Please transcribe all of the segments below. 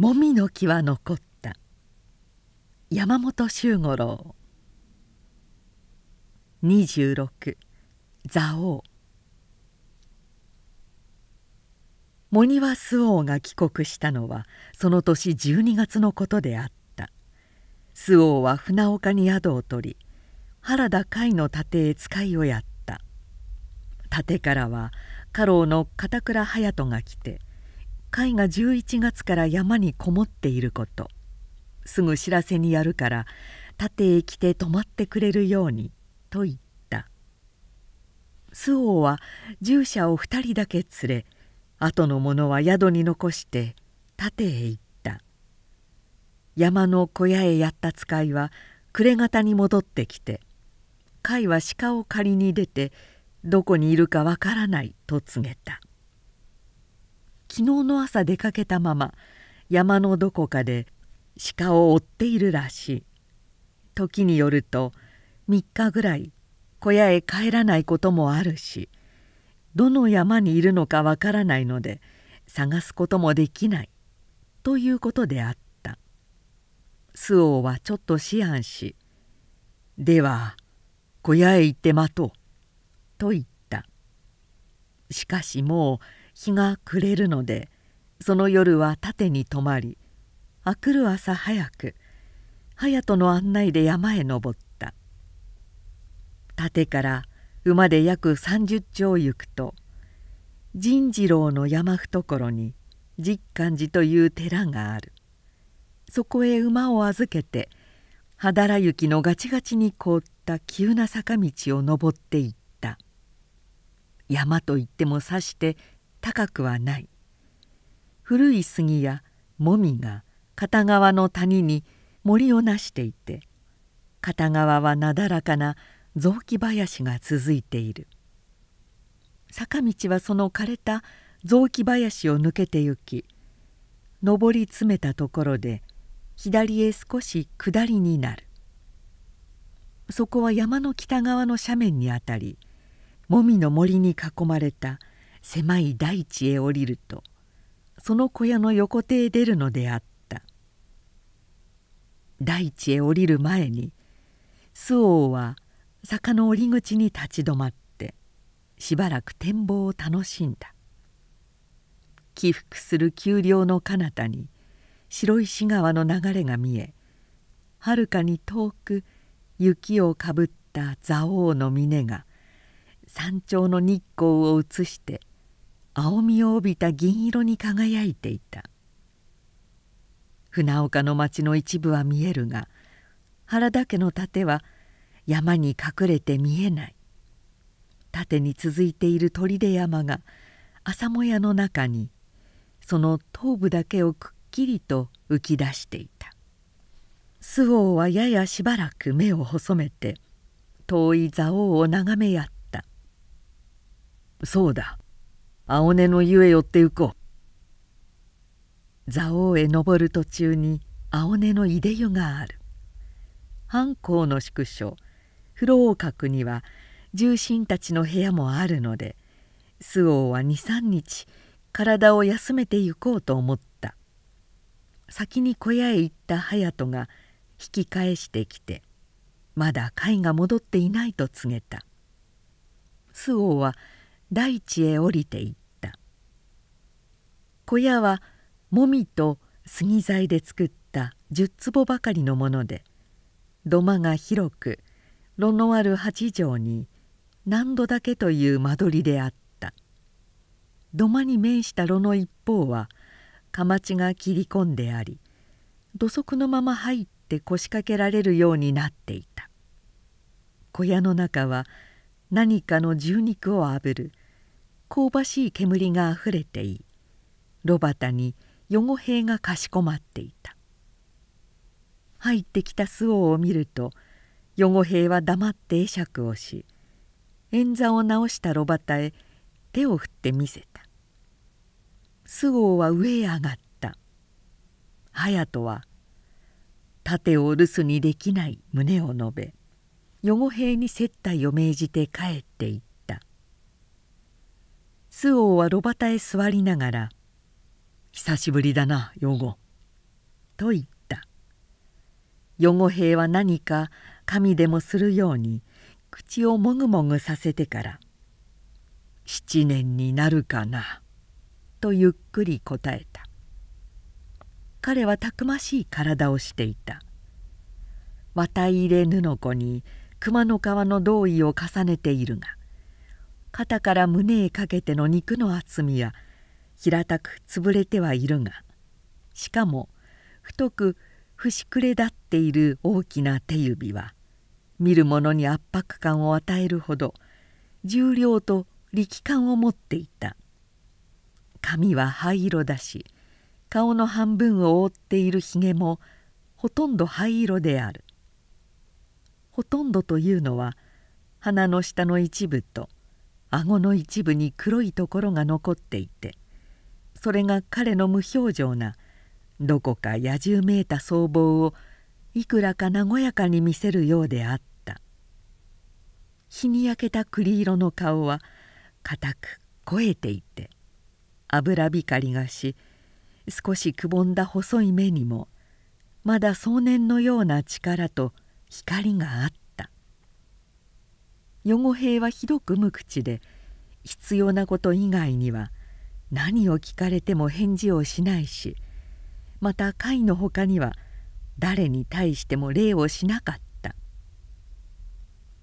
もみの木は残った山本周五郎26蔵王モニワス王が帰国したのはその年12月のことであった周王は船岡に宿を取り原田甲斐の盾へ使いをやった盾からは家老の片倉隼人が来て貝が11月から山にこもっていることすぐ知らせにやるから盾へ来て泊まってくれるように」と言った周防は従者を2人だけ連れ後の者は宿に残して盾へ行った山の小屋へやった使いは暮れ方に戻ってきて甲斐は鹿を借りに出てどこにいるかわからないと告げた。昨日の朝出かけたまま山のどこかで鹿を追っているらしい時によると3日ぐらい小屋へ帰らないこともあるしどの山にいるのかわからないので探すこともできないということであった周防はちょっと思案し「では小屋へ行って待とう」と言ったしかしもう日が暮れるのでその夜は盾に泊まり明くる朝早く隼人の案内で山へ登った盾から馬で約30丁行くと神次郎の山懐に実感寺という寺があるそこへ馬を預けて肌ら雪のガチガチに凍った急な坂道を登っていった山といってもさして高くはない古い杉やもみが片側の谷に森をなしていて片側はなだらかな雑木林が続いている坂道はその枯れた雑木林を抜けてゆき上り詰めたところで左へ少し下りになるそこは山の北側の斜面にあたりもみの森に囲まれた狭い大地へ降りるとその小屋の横手へ出るのであった大地へ降りる前に周防は坂の折り口に立ち止まってしばらく展望を楽しんだ起伏する丘陵の彼方に白石川の流れが見えはるかに遠く雪をかぶった蔵王の峰が山頂の日光を映して青みを帯びた銀色に輝いていた船岡の町の一部は見えるが原田家の盾は山に隠れて見えない縦に続いている砦山が朝もやの中にその頭部だけをくっきりと浮き出していた周防はややしばらく目を細めて遠い蔵王を眺めやった「そうだ青根の湯へ寄って行こう」蔵王へ登る途中に青根の出湯がある藩校の宿所不老閣には重臣たちの部屋もあるので周防は23日体を休めて行こうと思った先に小屋へ行った隼人が引き返してきてまだ貝が戻っていないと告げた周防は大地へ降りていっ小屋はもみと杉材で作った10坪ばかりのもので土間が広く炉のある8畳に何度だけという間取りであった土間に面した炉の一方はかちが切り込んであり土足のまま入って腰掛けられるようになっていた小屋の中は何かの重肉をあぶる香ばしい煙があふれてい炉端に余語兵がかしこまっていた入ってきた周防を見ると余語兵は黙って会釈をし円座を直した炉端へ手を振って見せた周防は上へ上がった隼人は「盾を留守にできない」胸を述べ余語兵に接待を命じて帰っていった周防は炉端へ座りながら「久しぶりだな余語」と言った余語兵は何か神でもするように口をもぐもぐさせてから「七年になるかな」とゆっくり答えた彼はたくましい体をしていた綿入れ布子に熊の皮の胴衣を重ねているが肩から胸へかけての肉の厚みや平たく潰れてはいるがしかも太く節くれだっている大きな手指は見る者に圧迫感を与えるほど重量と力感を持っていた髪は灰色だし顔の半分を覆っているひげもほとんど灰色であるほとんどというのは鼻の下の一部と顎の一部に黒いところが残っていてそれが彼の無表情などこか野獣めいた僧帽をいくらか和やかに見せるようであった日に焼けた栗色の顔は固く肥えていて油光がし少しくぼんだ細い目にもまだ壮年のような力と光があった余語兵はひどく無口で必要なこと以外には何を聞かれても返事をしないしまた会のほかには誰に対しても礼をしなかった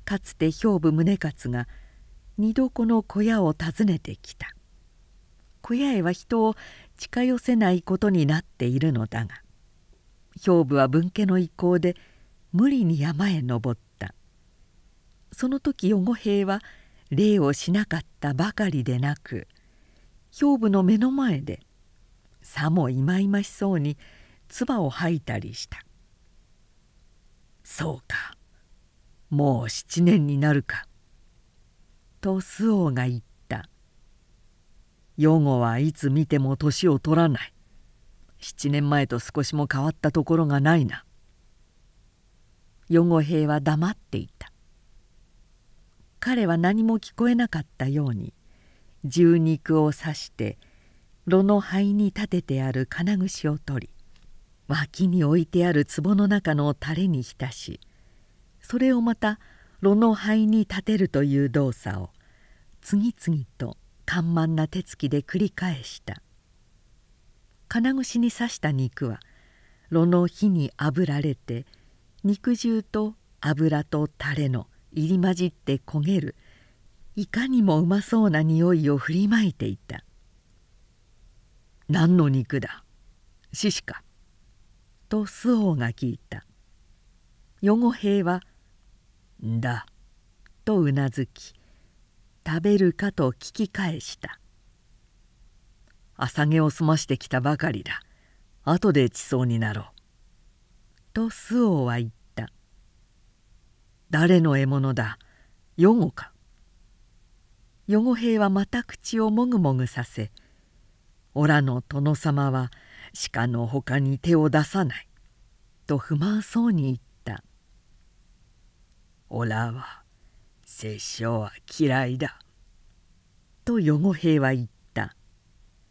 かつて兵部宗勝が二度この小屋を訪ねてきた小屋へは人を近寄せないことになっているのだが兵部は分家の意向で無理に山へ登ったその時余語兵は礼をしなかったばかりでなく兵部の目の前でさもいまいましそうに唾を吐いたりした「そうかもう七年になるか」と周防が言った「余語はいつ見ても年を取らない7年前と少しも変わったところがないな」余語兵は黙っていた彼は何も聞こえなかったように獣肉を刺して炉の灰に立ててある金串を取り脇に置いてある壺の中のタレに浸しそれをまた炉の灰に立てるという動作を次々と緩慢な手つきで繰り返した金串に刺した肉は炉の火にあぶられて肉汁と油とタレの入り混じって焦げるいかにもうまそうな匂いを振りまいていた「何の肉だ獅子か」と周防が聞いた余語兵は「んだ」とうなずき食べるかと聞き返した「朝毛を済ましてきたばかりだ後で地層になろう」と周防は言った「誰の獲物だ余語か」余語兵はまた口をもぐもぐさせ「おらの殿様は鹿のほかに手を出さない」と不満そうに言った「おらは殺生は嫌いだ」と余語兵は言った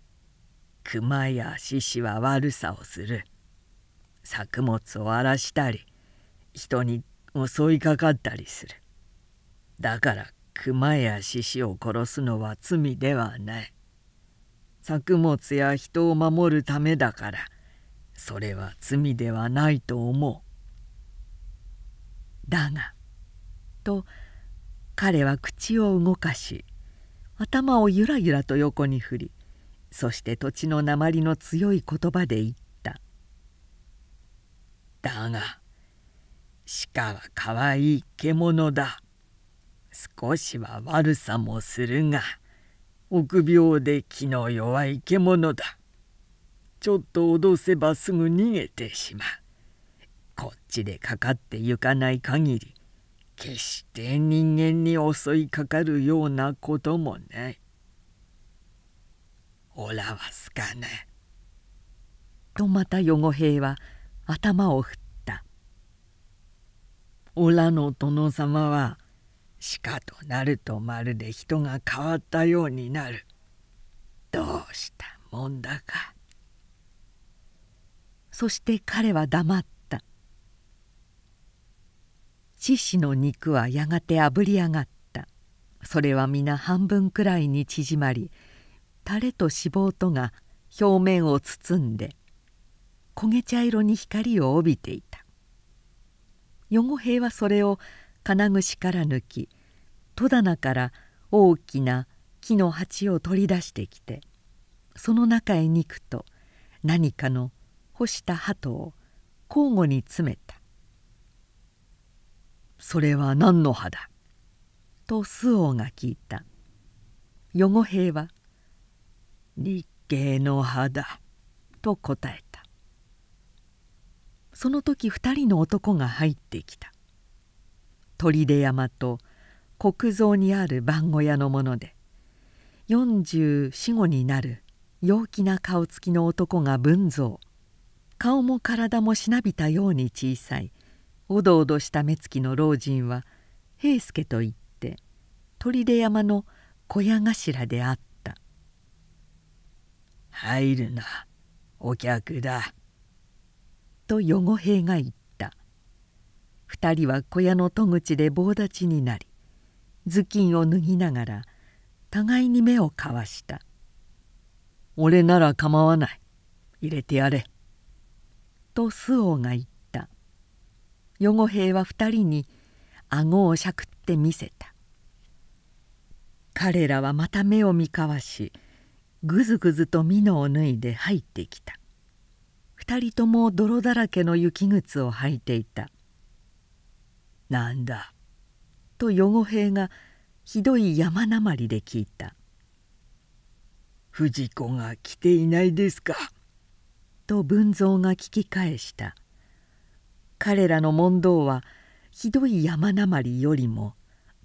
「熊や獅子は悪さをする」作物を荒らしたり人に襲いかかったりするだから熊や獅子を殺すのは罪ではない作物や人を守るためだからそれは罪ではないと思うだがと彼は口を動かし頭をゆらゆらと横に振りそして土地の鉛の強い言葉で言った「だが鹿はかわいい獣だ」。少しは悪さもするが臆病で気の弱い獣だちょっと脅せばすぐ逃げてしまうこっちでかかってゆかない限り決して人間に襲いかかるようなこともないおらはすかねとまた横語兵は頭を振ったおらの殿様は鹿となるとまるで人が変わったようになるどうしたもんだかそして彼は黙った獅子の肉はやがてあぶり上がったそれは皆半分くらいに縮まりタレと脂肪とが表面を包んで焦げ茶色に光を帯びていた。ヨゴ兵はそれを金串から抜き戸棚から大きな木の鉢を取り出してきてその中へくと何かの干した鳩を交互に詰めた「それは何の葉だ?」と周防が聞いた余語兵は「日系の葉だ」と答えたその時二人の男が入ってきた砦山と「国蔵にある番小屋のもので4 4四、5になる陽気な顔つきの男が文蔵顔も体もしなびたように小さいおどおどした目つきの老人は平助といって砦山の小屋頭であった「入るなお客だ」と余後兵が言った二人は小屋の戸口で棒立ちになり頭巾を脱ぎながら互いに目を交わした「俺なら構わない入れてやれ」と周防が言った余語兵は2人に顎をしゃくって見せた彼らはまた目を見交わしぐずぐずと美濃を脱いで入ってきた2人とも泥だらけの雪靴を履いていた「なんだと余語兵がひどい山なまりで聞いた「藤子が来ていないですか」と文蔵が聞き返した彼らの問答はひどい山なまりよりも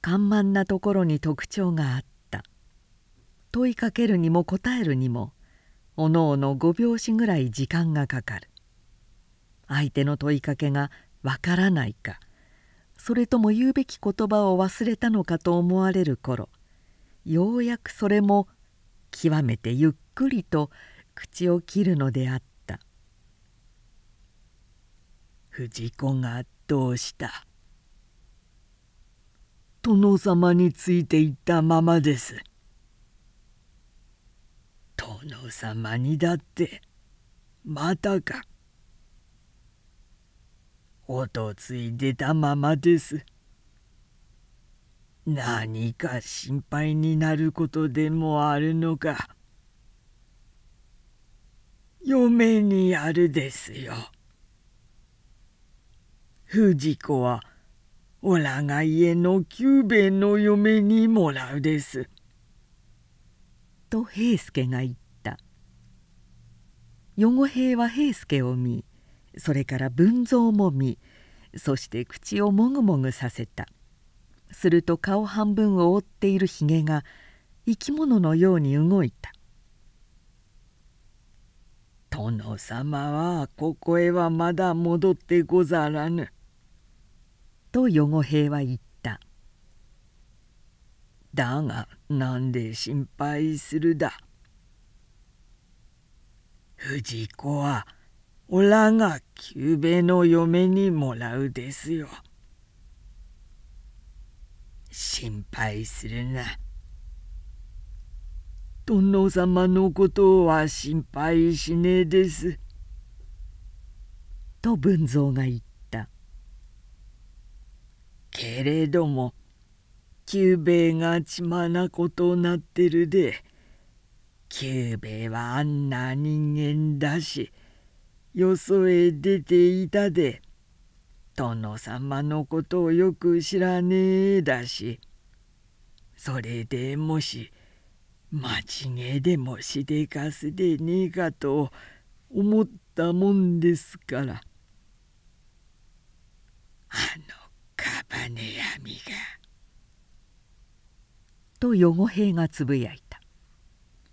緩慢なところに特徴があった問いかけるにも答えるにもおのおの5拍子ぐらい時間がかかる相手の問いかけがわからないか「それとも言うべき言葉を忘れたのかと思われる頃ようやくそれも極めてゆっくりと口を切るのであった藤子がどうした殿様についていったままです殿様にだってまたか後ついでたままです。何か心配になることでもあるのか。嫁にあるですよ。藤子はおらが家の久兵衛の嫁にもらうです。と平助が言った。余語平は平助を見それから文蔵も見そして口をもぐもぐさせたすると顔半分を覆っているひげが生き物のように動いた「殿様はここへはまだ戻ってござらぬ」と余語兵は言った「だがなんで心配するだ」藤子はおらが久兵衛の嫁にもらうですよ。心配するな。殿様のことは心配しねえです。と文蔵が言った。けれども久兵衛が血眼なことなってるで久兵衛はあんな人間だしよそへ出ていたで殿様のことをよく知らねえだしそれでもし間違えでもしでかすでねえかと思ったもんですからあのカバネヤミが。と余語兵がつぶやいた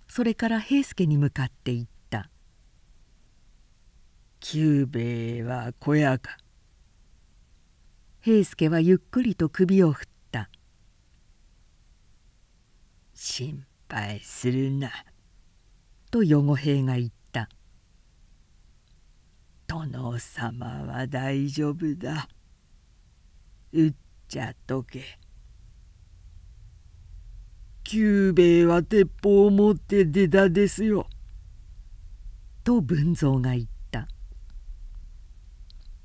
それから平助に向かって言った。久兵衛は小屋か」平助はゆっくりと首を振った「心配するな」と余語兵が言った「殿様は大丈夫だ」うっちゃとけ。久兵衛は鉄砲を持って出たですよ。と文蔵が言った。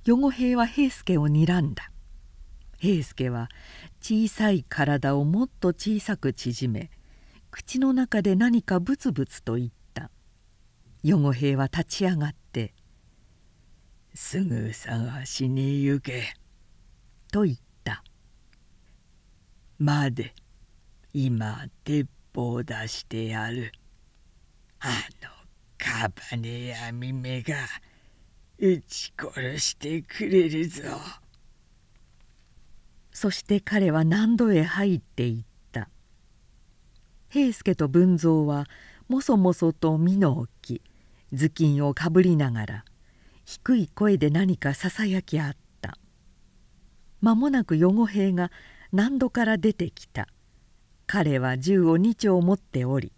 余語兵は平助をらんだ平助は小さい体をもっと小さく縮め口の中で何かブツブツと言った余語兵は立ち上がって「すぐ探しに行け」と言った「まで今鉄砲出してやるあのカバネやミメが」撃ち殺してくれるぞ。そして彼は何度へ入っていった平助と文蔵はもそもそと身の置き頭巾をかぶりながら低い声で何かささやきあった間もなく余後兵が難度から出てきた彼は銃を2丁持っており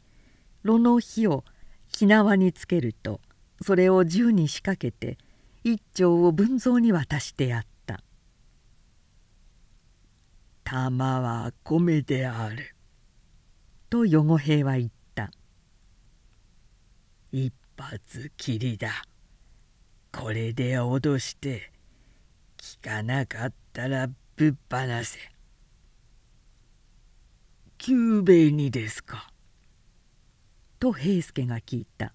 炉の火を木縄につけるとそれを銃に仕掛けて一丁を文蔵に渡してやった「玉は米である」と余語兵は言った「一発きりだこれで脅して聞かなかったらぶっ放せ」「久兵衛にですか」と平助が聞いた。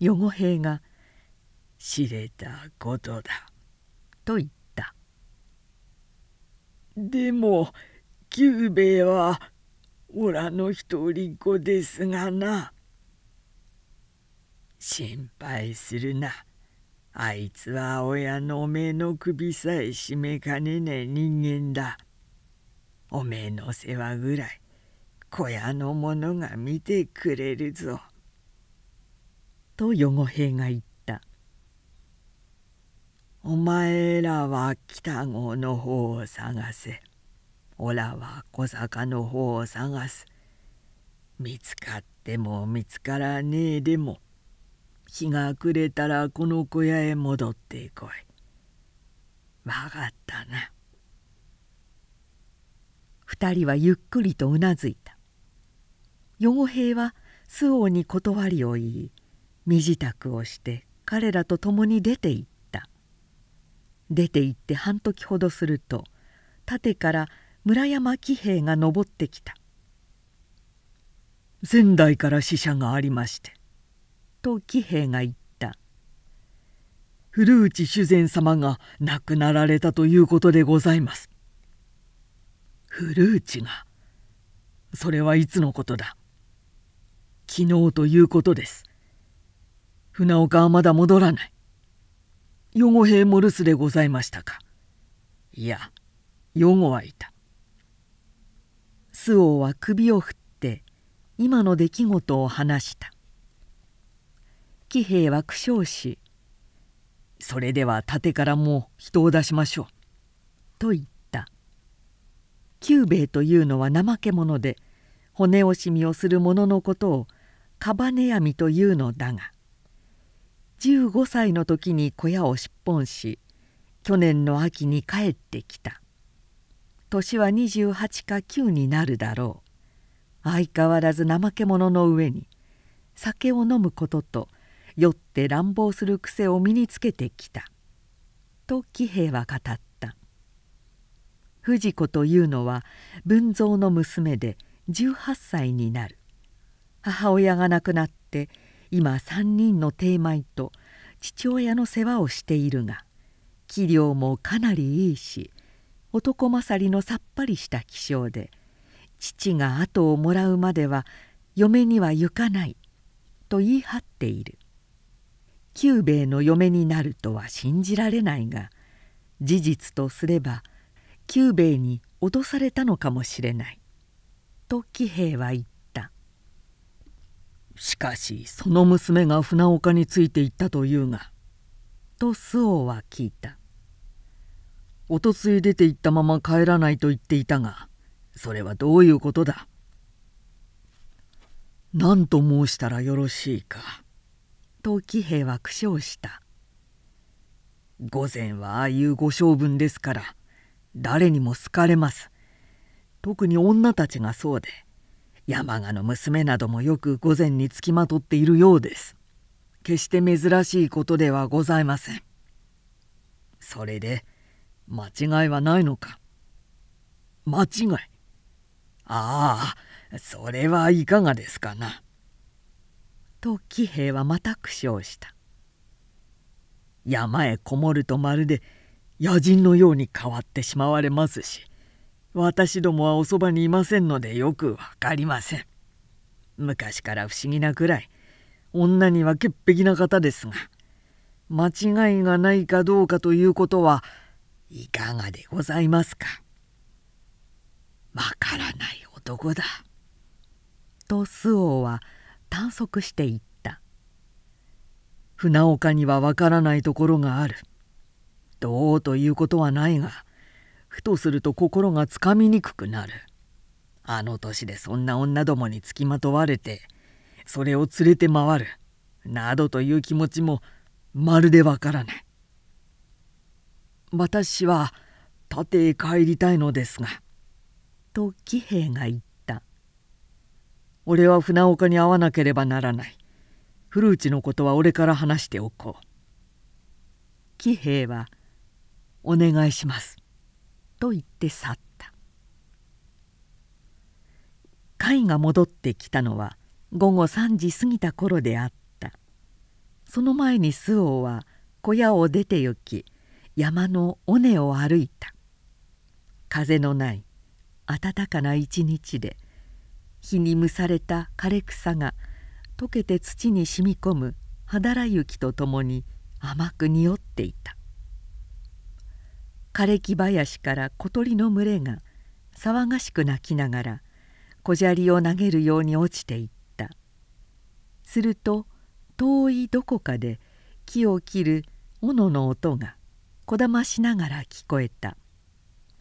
余語兵が知れたことだ」と言った「でも久兵衛はおらの一人子ですがな」「心配するな」あいつは親のおめえの首さえ締めかねねえ人間だ。おめえの世話ぐらい小屋の者が見てくれるぞ。と余語兵が言った。お前らは北郷の方を探せ。おらは小坂の方を探す。見つかっても見つからねえでも、日が暮れたらこの小屋へ戻ってこい。分かったな。二人はゆっくりとうなずいた。余兵は周防に断りを言い身支度をして彼らと共に出て行った。出て行って半時ほどすると盾から村山喜兵が登ってきた「仙台から使者がありまして」と喜兵衛が言った「古内修善様が亡くなられたということでございます」「古内がそれはいつのことだ」「昨日ということです」船岡はまだ戻らない余語兵も留守でございましたかいやヨゴはいた周防は首を振って今の出来事を話した喜兵衛は苦笑し「それでは盾からも人を出しましょう」と言った久兵衛というのは怠け者で骨惜しみをする者のことを「カバネヤミ」というのだが「15歳の時に小屋を出奔し去年の秋に帰ってきた年は28か9になるだろう相変わらず怠け者の上に酒を飲むことと酔って乱暴する癖を身につけてきた」と喜兵衛は語った藤子というのは文蔵の娘で18歳になる母親が亡くなって今3人の定米と父親の世話をしているが器量もかなりいいし男勝りのさっぱりした気性で父が後をもらうまでは嫁には行かないと言い張っている久兵衛の嫁になるとは信じられないが事実とすれば久兵衛に脅されたのかもしれないと喜兵衛は言った。しかしその娘が船岡について行ったというが」と周防は聞いた「おとつい出て行ったまま帰らないと言っていたがそれはどういうことだ?」。何と申したらよろしいか」と喜兵衛は苦笑した「御前はああいうご性分ですから誰にも好かれます特に女たちがそうで山鹿の娘などもよく御前につきまとっているようです決して珍しいことではございませんそれで間違いはないのか間違いああそれはいかがですかな」と喜兵衛はまた苦笑した山へこもるとまるで野人のように変わってしまわれますし私どもはおそばにいませんのでよくわかりません。昔から不思議なくらい女には潔癖な方ですが間違いがないかどうかということはいかがでございますか。わからない男だ。と周防は探索していった船岡にはわからないところがあるどうということはないがふとすると心がつかみにくくなるあの年でそんな女どもにつきまとわれてそれを連れて回るなどという気持ちもまるでわからない私は盾へ帰りたいのですが」と喜兵衛が言った「俺は船岡に会わなければならない古内のことは俺から話しておこう」喜兵衛は「お願いします」と言って去った甲斐が戻ってきたのは午後3時過ぎた頃であったその前に周防は小屋を出て行き山の尾根を歩いた風のない暖かな一日で日に蒸された枯れ草が溶けて土に染み込むはだら雪とともに甘く匂っていた枯れ木林から小鳥の群れが騒がしく鳴きながら小砂利を投げるように落ちていったすると遠いどこかで木を切る斧の音がこだましながら聞こえた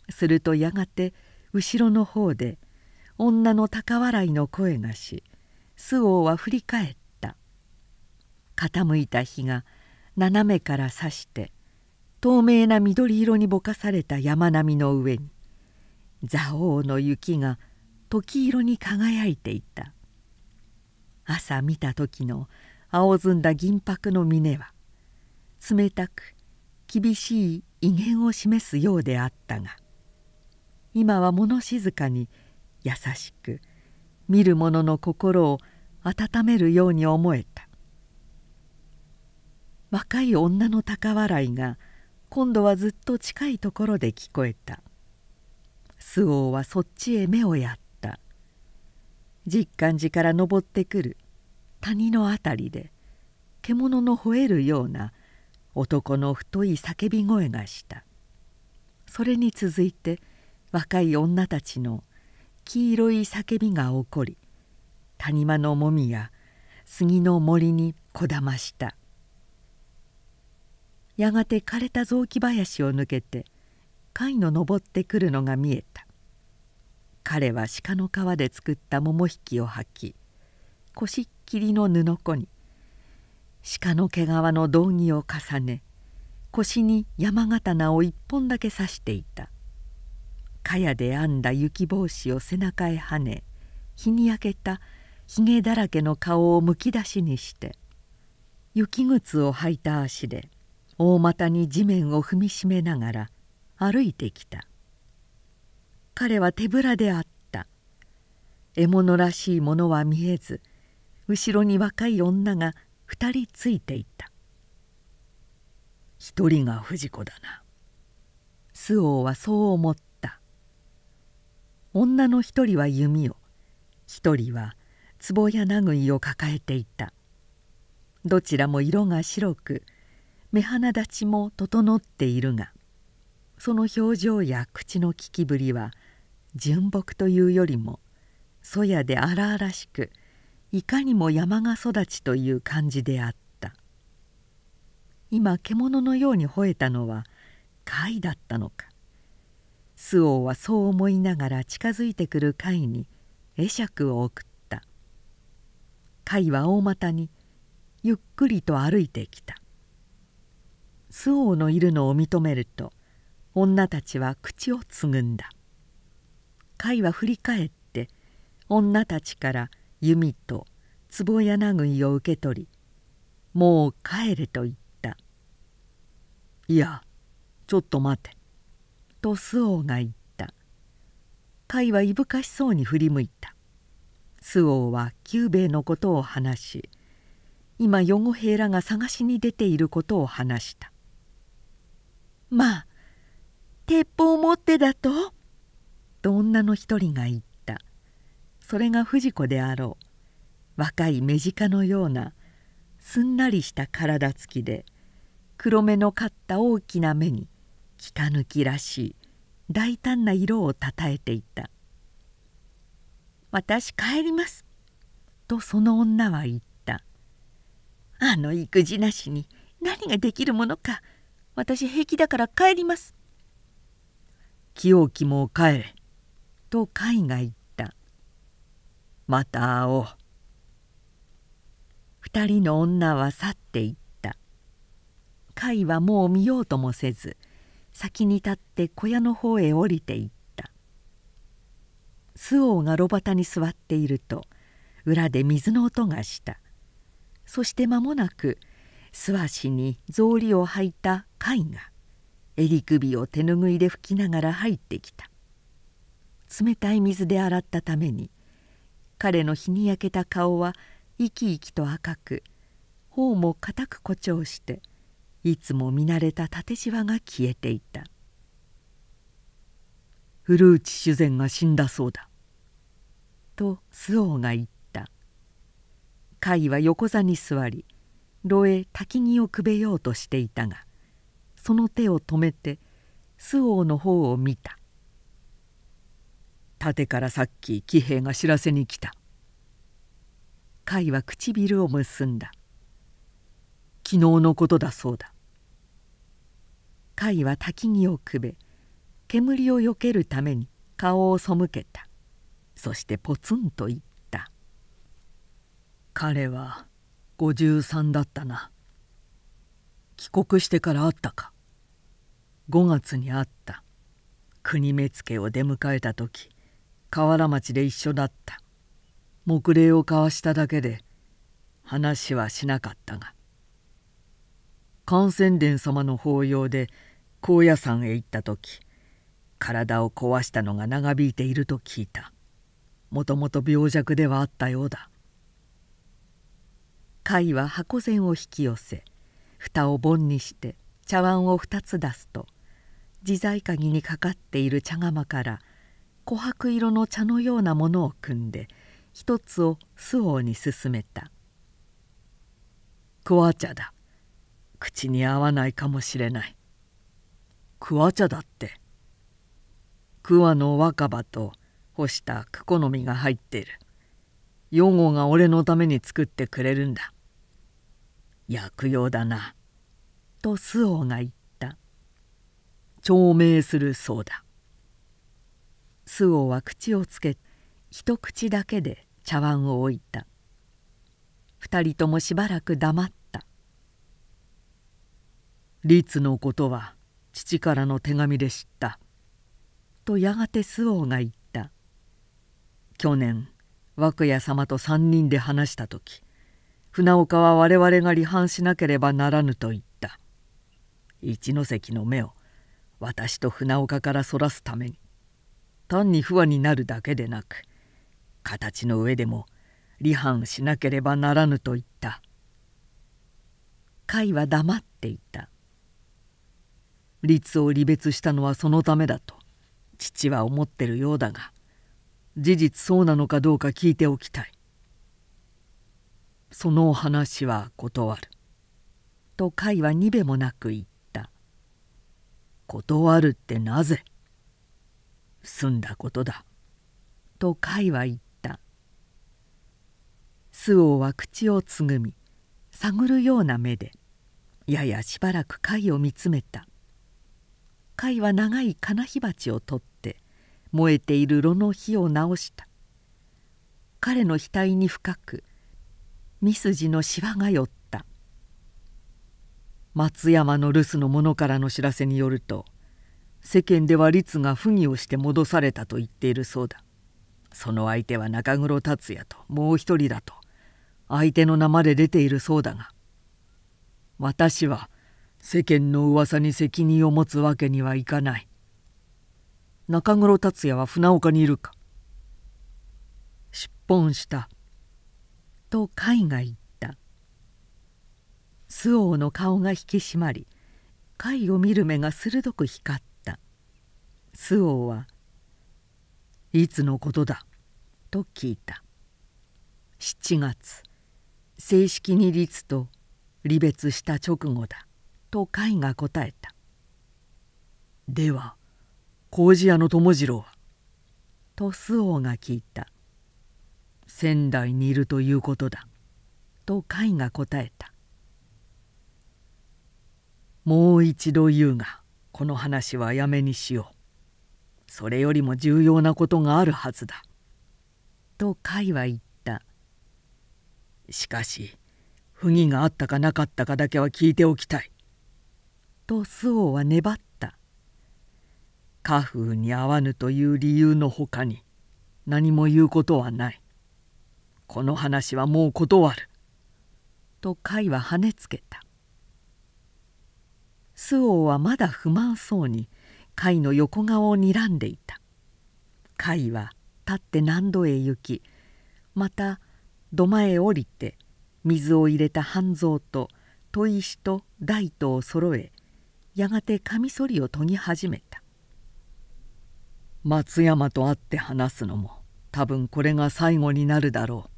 するとやがて後ろの方で女の高笑いの声がし周防は振り返った傾いた日が斜めから差して透明な緑色にぼかされた山並みの上に蔵王の雪が時色に輝いていた朝見た時の青ずんだ銀箔の峰は冷たく厳しい威厳を示すようであったが今は物静かに優しく見る者の心を温めるように思えた若い女の高笑いが今度はずっと近いところで聞こえた周防はそっちへ目をやった実感寺から登ってくる谷の辺りで獣の吠えるような男の太い叫び声がしたそれに続いて若い女たちの黄色い叫びが起こり谷間のもみや杉の森にこだましたやがて枯れた雑木林を抜けて貝の登ってくるのが見えた彼は鹿の皮で作った桃引きを履き腰っきりの布子に鹿の毛皮の道着を重ね腰に山刀を一本だけ刺していた茅で編んだ雪帽子を背中へはね日に焼けたひげだらけの顔をむき出しにして雪靴を履いた足で大股に地面を踏みしめながら歩いてきた彼は手ぶらであった獲物らしいものは見えず後ろに若い女が2人ついていた一人が藤子だな周防はそう思った女の一人は弓を一人は壺や殴ぐいを抱えていたどちらも色が白く目鼻立ちも整っているがその表情や口の利きぶりは純朴というよりもそやで荒々しくいかにも山が育ちという感じであった今獣のように吠えたのは貝だったのか周防はそう思いながら近づいてくる貝に会釈を送った貝は大股にゆっくりと歩いてきた周防のいるのを認めると女たちは口をつぐんだ甲斐は振り返って女たちから弓と壺柳を受け取り「もう帰れ」と言った「いやちょっと待て」と周防が言った甲斐はいぶかしそうに振り向いた周防は久兵衛のことを話し今余語兵らが探しに出ていることを話したまあ鉄砲を持ってだと?」と女の一人が言ったそれが藤子であろう若い目近のようなすんなりした体つきで黒目のかった大きな目に北抜きらしい大胆な色をたたえていた「私帰ります」とその女は言った「あの育児なしに何ができるものか私平気だから帰ります」「清きも帰れ」と甲斐が言った「また会おう」二人の女は去っていった甲斐はもう見ようともせず先に立って小屋の方へ降りていった周防が炉端に座っていると裏で水の音がしたそして間もなく素足に草履を履いた貝が襟首を手ぬぐいで拭きながら入ってきた冷たい水で洗ったために彼の日に焼けた顔は生き生きと赤く頬も固く誇張していつも見慣れた縦じわが消えていた「古内修善が死んだそうだ」と周防が言った甲斐は横座に座り炉へ焚木をくべようとしていたがその手を止めて周防の方を見た「盾からさっき騎兵が知らせに来た」甲斐は唇を結んだ「昨日のことだそうだ」甲斐は焚木をくべ煙をよけるために顔を背けたそしてポツンと言った「彼は53だったな」帰国してから会ったか5月に会った国目付を出迎えた時河原町で一緒だった目礼を交わしただけで話はしなかったが感染伝様の法要で高野山へ行った時体を壊したのが長引いていると聞いたもともと病弱ではあったようだ甲は箱膳を引き寄せ蓋を盆にして茶碗を2つ出すと「自在鍵にかかっている茶釜から琥珀色の茶のようなものを汲んで一つを周防に勧めた「クワ茶だ口に合わないかもしれない」「クワ茶だって」「クワの若葉と干したクコの実が入っている」「ヨゴが俺のために作ってくれるんだ」「薬用だな」と周防が言った。長命するそうだ周防は口をつけ一口だけで茶碗を置いた二人ともしばらく黙った「律のことは父からの手紙で知った」とやがて周防が言った「去年涌谷様と三人で話した時船岡は我々が離反しなければならぬと言った一ノ関の目を私と船岡からそらすために単に不和になるだけでなく形の上でも離反しなければならぬと言った甲斐は黙っていた律を離別したのはそのためだと父は思ってるようだが事実そうなのかどうか聞いておきたいそのお話は断ると甲斐はにべもなく言った断るってなぜ済んだことだ」と甲斐は言った周防は口をつぐみ探るような目でややしばらく貝を見つめた甲斐は長い金火鉢を取って燃えている炉の火を直した彼の額に深く三筋のしわが寄った松山の留守の者からの知らせによると世間では律が不義をして戻されたと言っているそうだその相手は中黒達也ともう一人だと相手の名まで出ているそうだが私は世間の噂に責任を持つわけにはいかない中黒達也は船岡にいるか出奔したと海外周防の顔が引き締まり甲斐を見る目が鋭く光った周防は「いつのことだ?」と聞いた7月正式に律と離別した直後だと甲斐が答えたでは麹屋の友次郎はと周防が聞いた仙台にいるということだと甲斐が答えたもう一度言うがこの話はやめにしようそれよりも重要なことがあるはずだ」と甲斐は言ったしかし不義があったかなかったかだけは聞いておきたいと周防は粘った家風に合わぬという理由のほかに何も言うことはないこの話はもう断ると甲斐は跳ねつけた周防はまだ不満そうに甲斐の横顔を睨んでいた甲斐は立って何度へ行きまた土間へ降りて水を入れた半蔵と砥石と大とを揃えやがてカミソリを研ぎ始めた松山と会って話すのも多分これが最後になるだろう」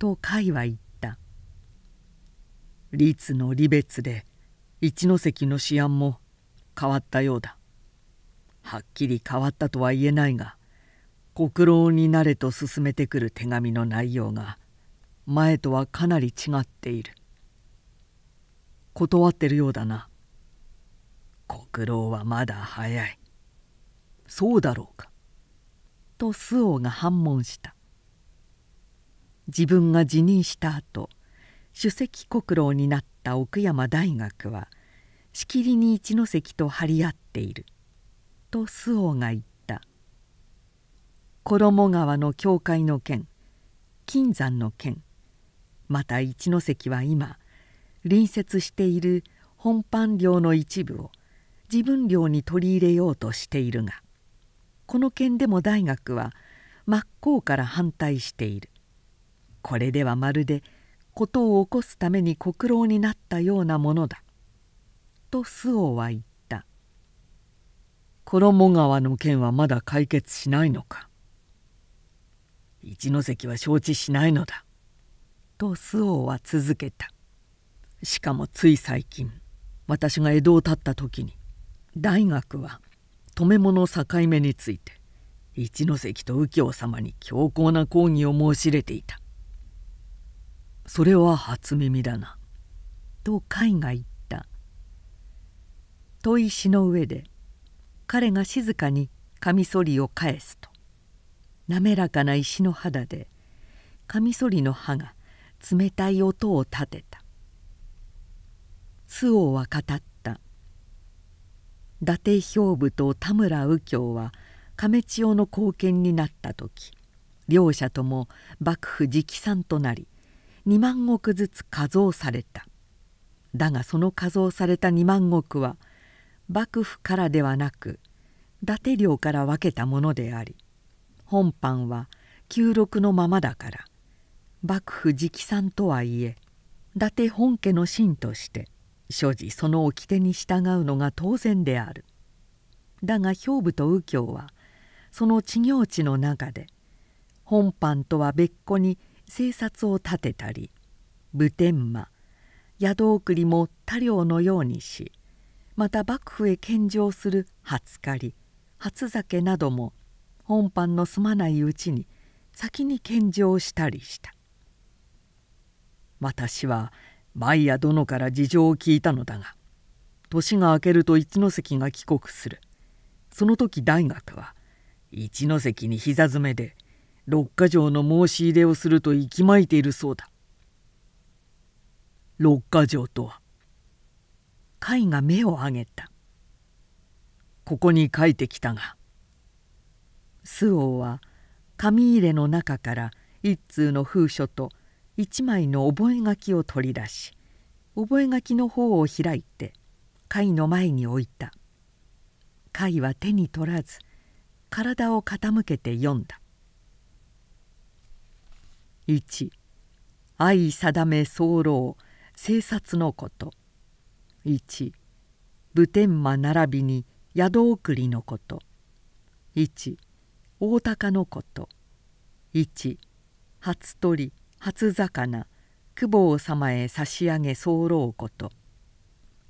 と甲斐は言った「律の離別で一関の思案も変わったようだはっきり変わったとは言えないが国労になれと進めてくる手紙の内容が前とはかなり違っている断ってるようだな国労はまだ早いそうだろうかと周防が反問した自分が辞任した後首席国老になった奥山大学はしきりに一ノ関と張り合っている」と周防が言った衣川の教会の件金山の件また一ノ関は今隣接している本藩領の一部を自分領に取り入れようとしているがこの件でも大学は真っ向から反対しているこれではまるで「ことを起こすために国労になったようなものだ」と周防は言った「衣川の件はまだ解決しないのか」「一ノ関は承知しないのだ」と周防は続けたしかもつい最近私が江戸を立った時に大学は止め物境目について一ノ関と右京様に強硬な抗議を申し入れていたそれは初耳だな」と甲斐が言った砥石の上で彼が静かにカミソリを返すと滑らかな石の肌でカミソリの刃が冷たい音を立てた周防は語った伊達兵部と田村右京は亀千代の後見になった時両者とも幕府直参となり2万石ずつ加増されただがその加増された2万石は幕府からではなく伊達領から分けたものであり本藩は旧録のままだから幕府直参とはいえ伊達本家の臣として所持その掟に従うのが当然である。だが兵部と右京はその知行地の中で本藩とは別個に生殺を立てたり武天魔宿送りも他領のようにしまた幕府へ献上する初狩り初酒なども本藩のすまないうちに先に献上したりした私は毎夜殿から事情を聞いたのだが年が明けると一ノ関が帰国するその時大学は一ノ関に膝詰めで「六ヶ条の申し入れをすると息巻いているそうだ。六ヶ条とは甲斐が目を上げた。ここに書いてきたが。周防は紙入れの中から一通の封書と一枚の覚書を取り出し覚書の方を開いて甲の前に置いた甲斐は手に取らず体を傾けて読んだ1愛定め候生殺のこと1武天間並びに宿送りのこと1大鷹のこと1初鳥初魚久保様へ差し上げ候こと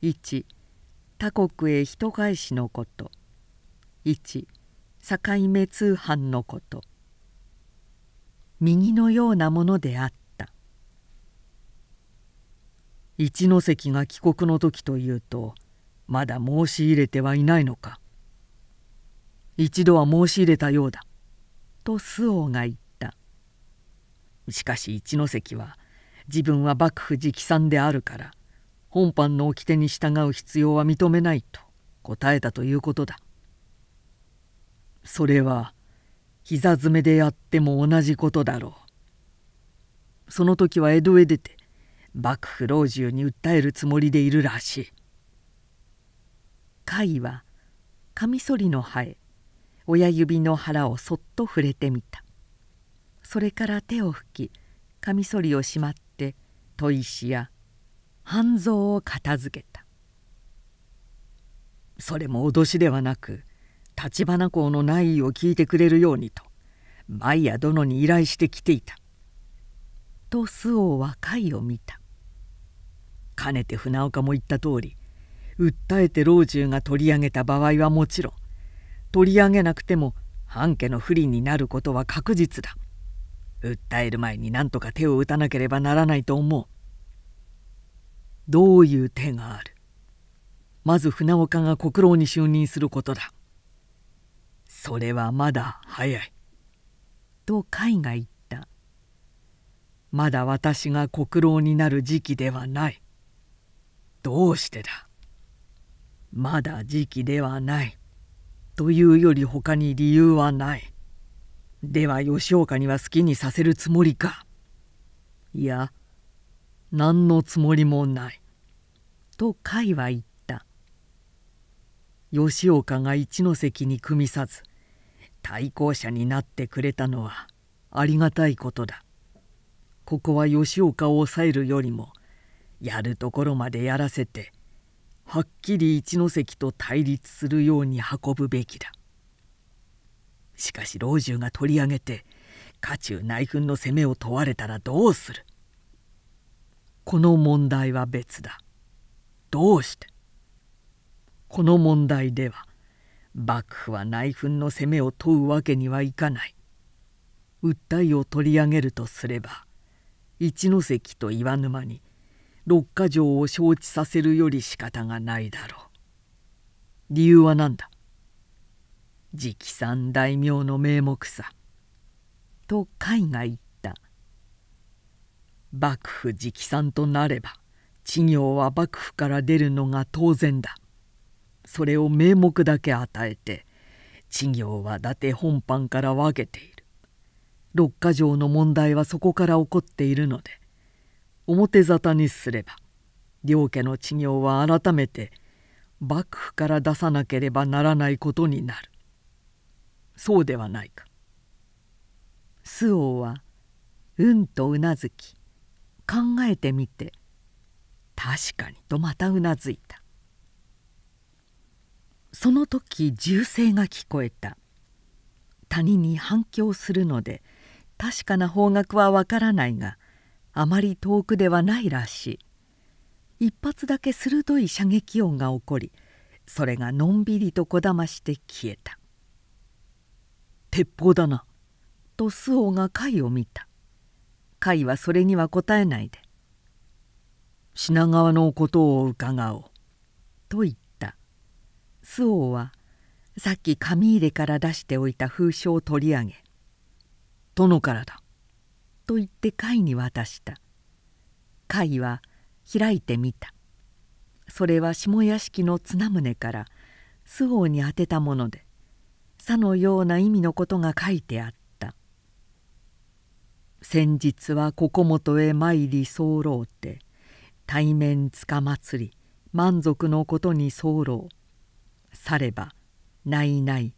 1他国へ人返しのこと1境目通販のこと右のようなものであった一ノ関が帰国の時というとまだ申し入れてはいないのか一度は申し入れたようだと周防が言ったしかし一ノ関は自分は幕府直参であるから本藩の掟に従う必要は認めないと答えたということだそれは膝詰めでやっても同じことだろうその時は江戸へ出て幕府老中に訴えるつもりでいるらしい甲斐はカミソリの葉へ親指の腹をそっと触れてみたそれから手を拭きカミソリをしまって砥石や半蔵を片付けたそれも脅しではなく橘公の内意を聞いてくれるようにと毎夜殿に依頼してきていた」と周防は会を見たかねて船岡も言った通り訴えて老中が取り上げた場合はもちろん取り上げなくても半家の不利になることは確実だ訴える前に何とか手を打たなければならないと思うどういう手があるまず船岡が国老に就任することだそれはまだ早い」と甲斐が言った「まだ私が国老になる時期ではない」「どうしてだ」「まだ時期ではない」というより他に理由はないでは吉岡には好きにさせるつもりかいや何のつもりもない」と甲斐は言った吉岡が一ノ関に組みさず対抗者になってくれたのはありがたいことだここは吉岡を抑えるよりもやるところまでやらせてはっきり一ノ関と対立するように運ぶべきだしかし老中が取り上げて家中内紛の攻めを問われたらどうするこの問題は別だどうしてこの問題では幕府は内紛の責めを問うわけにはいかない訴えを取り上げるとすれば一関と岩沼に六ヶ条を承知させるより仕方がないだろう理由は何だ直参大名の名目さ」と甲斐が言った幕府直参となれば知行は幕府から出るのが当然だそれを名目だけ与えて稚業は伊達本藩から分けている六ヶ条の問題はそこから起こっているので表沙汰にすれば両家の稚業は改めて幕府から出さなければならないことになるそうではないか周王はうんとうなずき考えてみて確かにとまたうなずいたその時銃声が聞こえた谷に反響するので確かな方角はわからないがあまり遠くではないらしい一発だけ鋭い射撃音が起こりそれがのんびりとこだまして消えた「鉄砲だな」と周防が貝を見た貝はそれには答えないで「品川のことを伺おう」と言っ周防はさっき紙入れから出しておいた封書を取り上げ「殿からだ」と言って甲斐に渡した甲斐は開いてみたそれは下屋敷の綱宗から周防に宛てたものでさのような意味のことが書いてあった「先日はここもとへ参り候うて対面つかまつり満足のことに候さればないない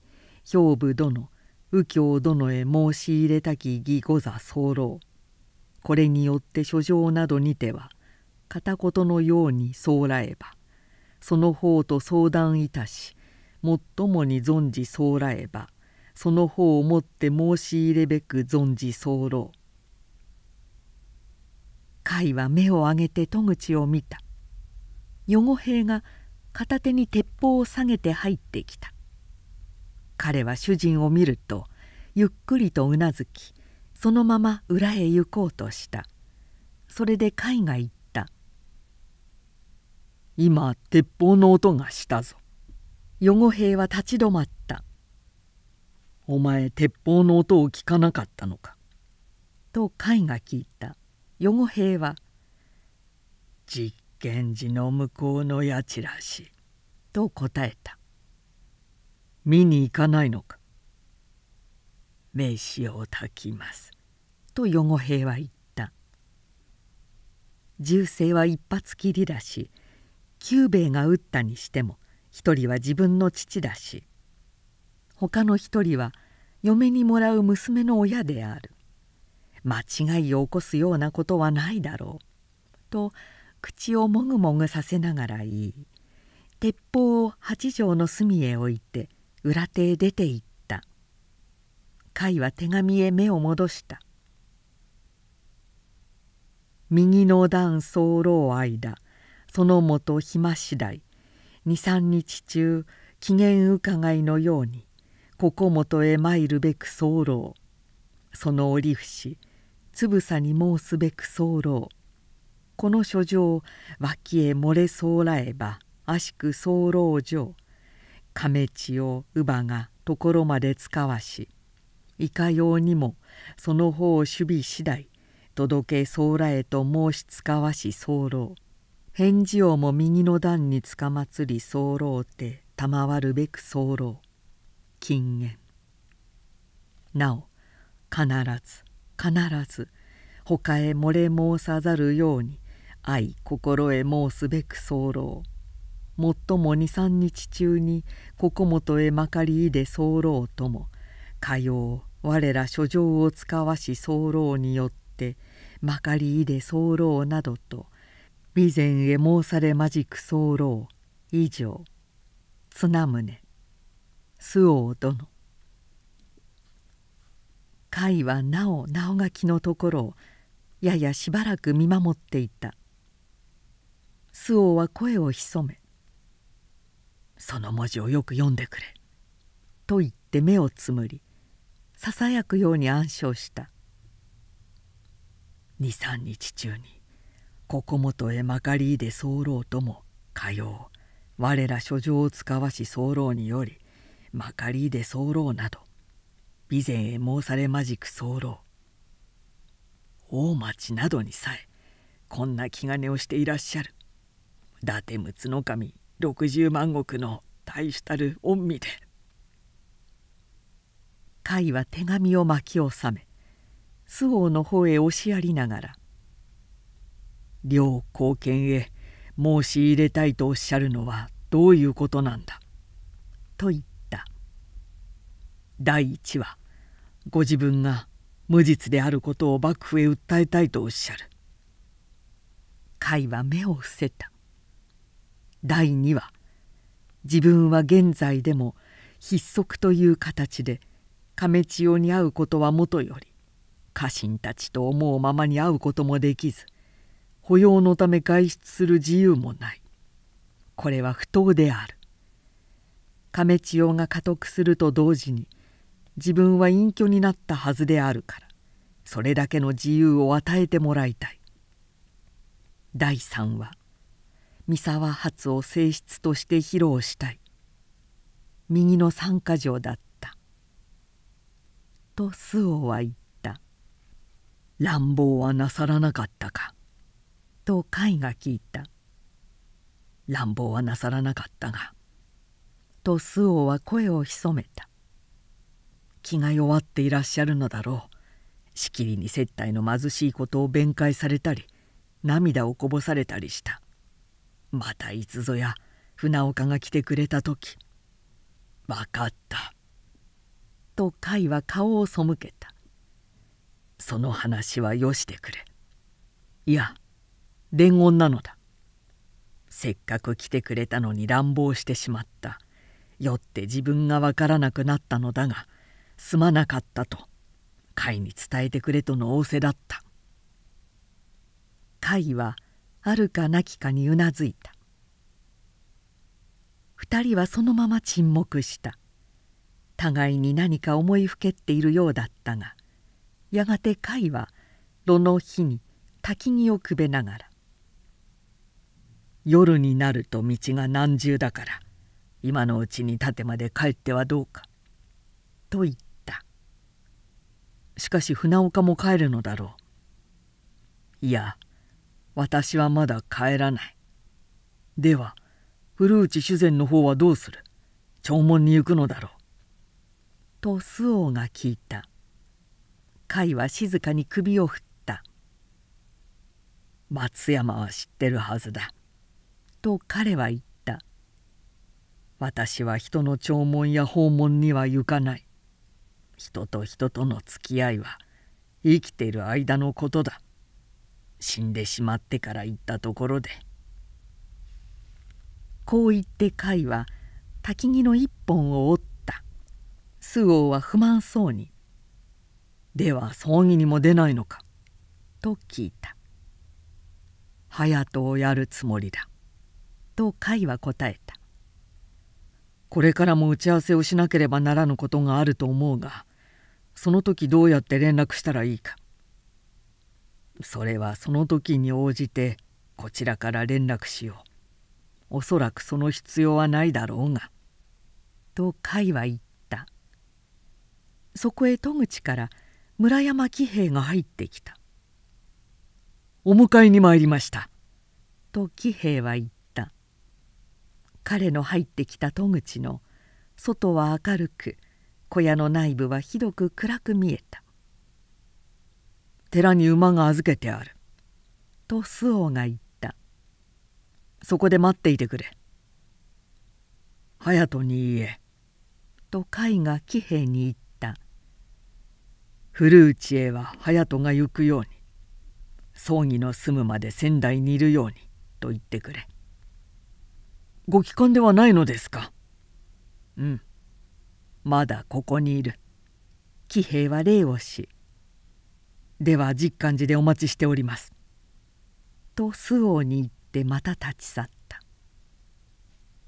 兵部殿右京殿へ申し入れたき義御座候これによって書状などにては片言のようにうらえばその方と相談いたし最もに存じうらえばその方をもって申し入れべく存じ候甲斐は目を上げて戸口を見た。余語兵が片手に鉄砲を下げて入ってきた彼は主人を見るとゆっくりとうなずきそのまま裏へ行こうとしたそれで海が言った「今鉄砲の音がしたぞ」余語兵は立ち止まった「お前鉄砲の音を聞かなかったのか」と甲斐が聞いた余語兵は「じっ源氏の向こうのやちらし」と答えた「見に行かないのか」「名刺を焚きます」と余語兵は言った銃声は一発きりだし久兵衛が撃ったにしても一人は自分の父だし他の一人は嫁にもらう娘の親である間違いを起こすようなことはないだろうと口をもぐもぐさせながら言い鉄砲を八条の隅へ置いて裏手へ出て行った甲斐は手紙へ目を戻した「右の段候間そのもと暇次第二三日中機嫌伺いのようにここもとへ参るべく候その折節つぶさに申すべく候この書状脇へ漏れそうらえば悪しく候上亀地を乳母がところまで使わしいかようにもその方守備次第届け候らえと申し使わし候返事をも右の段につかまつり候て賜るべく候禁煙なお必ず必ず他へ漏れ申さざるように愛心へ申すべく候もっとも23日中にここもとへまかりいで候ともかよう我ら書状を使わし候によってまかりいで候などと備前へ申されまじく候以上綱宗周王殿甲斐はなお直書きのところをややしばらく見守っていた周防は声を潜め「その文字をよく読んでくれ」と言って目をつむりささやくように暗唱した23日中にここもとへまかりいで候ともかよう我ら書状を使わし候によりまかりいで候など備前へ申されまじく候大町などにさえこんな気兼ねをしていらっしゃる伊達睦奥守60万石の大したる御身で甲斐は手紙を巻き収め周防の方へ押しやりながら「両貢献へ申し入れたいとおっしゃるのはどういうことなんだ」と言った第一はご自分が無実であることを幕府へ訴えたいとおっしゃる甲斐は目を伏せた第2は自分は現在でも筆足という形で亀千代に会うことはもとより家臣たちと思うままに会うこともできず保養のため外出する自由もないこれは不当である亀千代が家督すると同時に自分は隠居になったはずであるからそれだけの自由を与えてもらいたい第3話「三沢発を正室として披露したい右の三か条だった」と周防は言った「乱暴はなさらなかったか」と甲斐が聞いた「乱暴はなさらなかったが」と周防は声を潜めた「気が弱っていらっしゃるのだろう」しきりに接待の貧しいことを弁解されたり涙をこぼされたりしたまたいつぞや船岡が来てくれた時「分かった」と甲斐は顔を背けた「その話はよしてくれ」「いや伝言なのだ」「せっかく来てくれたのに乱暴してしまった」「よって自分が分からなくなったのだがすまなかった」と甲斐に伝えてくれとの仰せだった甲斐はあるかなきかにうなずいた2人はそのまま沈黙した互いに何か思いふけっているようだったがやがて甲斐は炉の火に焚き木をくべながら「夜になると道が何重だから今のうちに盾まで帰ってはどうか」と言ったしかし船岡も帰るのだろういや私はまだ帰らない。では、古内修善の方はどうする弔問に行くのだろう。と周防が聞いた。甲斐は静かに首を振った。松山は知ってるはずだ。と彼は言った。私は人の弔問や訪問には行かない。人と人との付き合いは生きている間のことだ。死んでしまってから行ったところでこう言って甲斐は焚木の一本を折った周王は不満そうに「では葬儀にも出ないのか?」と聞いた「隼人をやるつもりだ」と甲斐は答えた「これからも打ち合わせをしなければならぬことがあると思うがその時どうやって連絡したらいいかそれはその時に応じてこちらから連絡しようおそらくその必要はないだろうが」と甲斐は言ったそこへ戸口から村山喜兵衛が入ってきた「お迎えに参りました」と喜兵衛は言った彼の入ってきた戸口の外は明るく小屋の内部はひどく暗く見えた寺に馬が預けてある」と周防が言った「そこで待っていてくれ」「隼人に言え」と甲斐が騎兵に言った「古内へは隼人が行くように葬儀の済むまで仙台にいるように」と言ってくれ「ご帰還ではないのですか?」「うんまだここにいる」喜兵衛は礼をし「では実感寺でお待ちしております」と周防に言ってまた立ち去った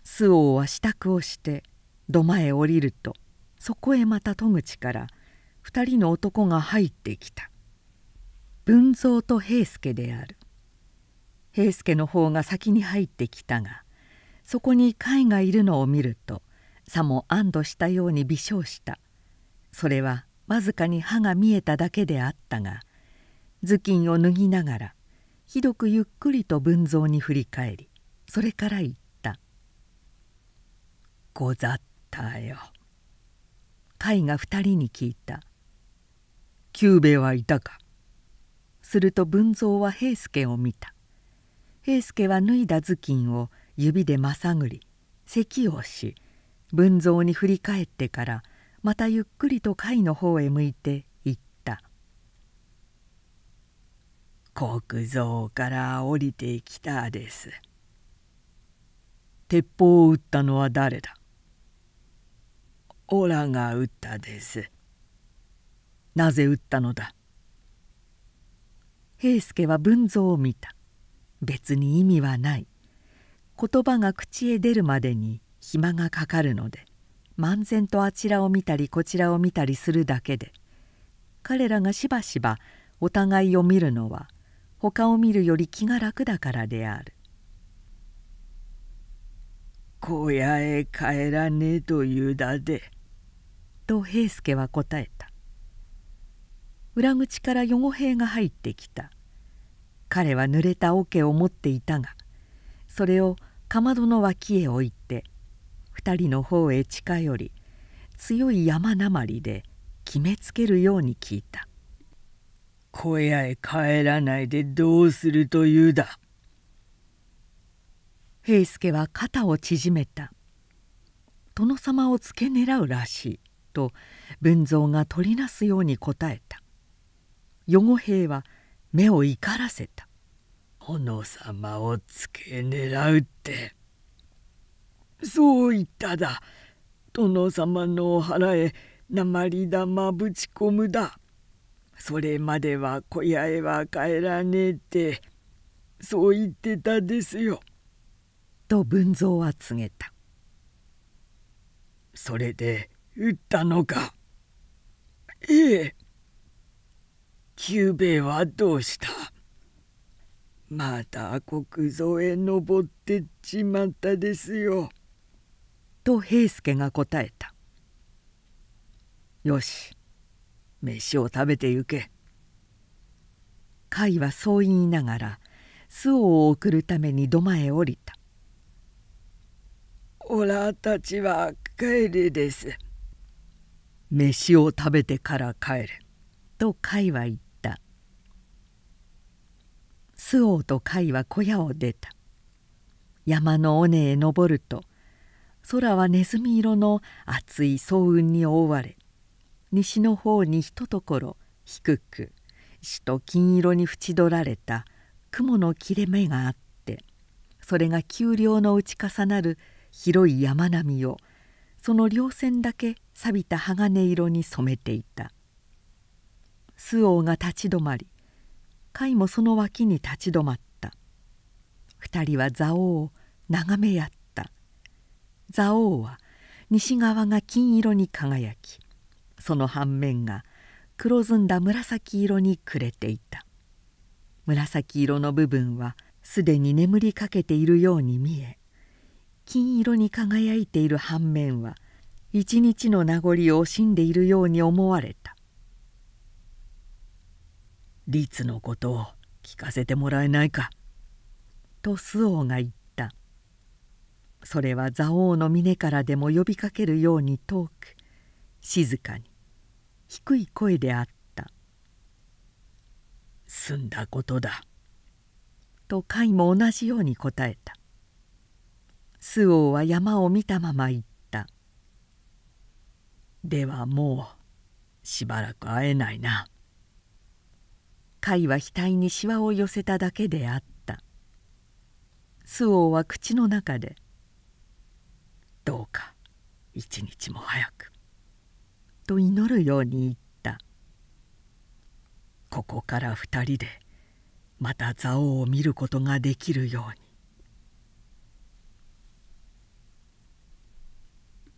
周防は支度をして土間へ降りるとそこへまた戸口から2人の男が入ってきた文蔵と平助である平助の方が先に入ってきたがそこに甲斐がいるのを見るとさも安堵したように微笑したそれはわずかに歯が見えただけであったが頭巾を脱ぎながらひどくゆっくりと文蔵に振り返りそれから言った「ござったよ」甲斐が二人に聞いた「久兵衛はいたか?」すると文蔵は平助を見た平助は脱いだ頭巾を指でまさぐり咳をし文蔵に振り返ってからまたゆっくりと貝の方へ向いて言った「国蔵から降りてきたです」。鉄砲を撃ったのは誰だオラが撃ったです。なぜ撃ったのだ平助は文蔵を見た。別に意味はない。言葉が口へ出るまでに暇がかかるので漫然とあちらを見たりこちらを見たりするだけで彼らがしばしばお互いを見るのは他を見るより気が楽だからである。小屋へ帰らねえというだで」と平助は答えた裏口から余語兵が入ってきた彼は濡れた桶を持っていたがそれをかまどの脇へ置いて2人の方へ近寄り強い山なまりで決めつけるように聞いた「小屋へ帰らないでどうするというだ」平助は肩を縮めた「殿様を付け狙うらしい」と文蔵が取りなすように答えた余語兵は目を怒らせた「殿様を付け狙うって」そう言っただ殿様のお腹へ鉛玉ぶち込むだそれまでは小屋へは帰らねえってそう言ってたですよ」と文蔵は告げた「それで撃ったのか」「ええ」「久兵衛はどうした?」「また国蔵へ登ってっちまったですよ」と平助が答えた「よし飯を食べてゆけ」甲斐はそう言いながら周防を送るために土間へ降りた「おらたちは帰りです」「飯を食べてから帰れ」と甲斐は言った周防と甲斐は小屋を出た山の尾根へ登ると空はネズミ色の厚い騒雲に覆われ西の方にひとところ低く死と金色に縁取られた雲の切れ目があってそれが丘陵の打ち重なる広い山並みをその稜線だけ錆びた鋼色に染めていた周王が立ち止まり甲斐もその脇に立ち止まった二人は蔵王を眺め合った蔵王は西側が金色に輝きその反面が黒ずんだ紫色に暮れていた紫色の部分はすでに眠りかけているように見え金色に輝いている反面は一日の名残を惜しんでいるように思われた「律のことを聞かせてもらえないか」と周王が言った。それは蔵王の峰からでも呼びかけるように遠く静かに低い声であった「済んだことだ」と甲斐も同じように答えた周王は山を見たまま言った「ではもうしばらく会えないな」甲斐は額にしわを寄せただけであった周王は口の中でどうか一日も早く」と祈るように言ったここから二人でまた蔵王を見ることができるように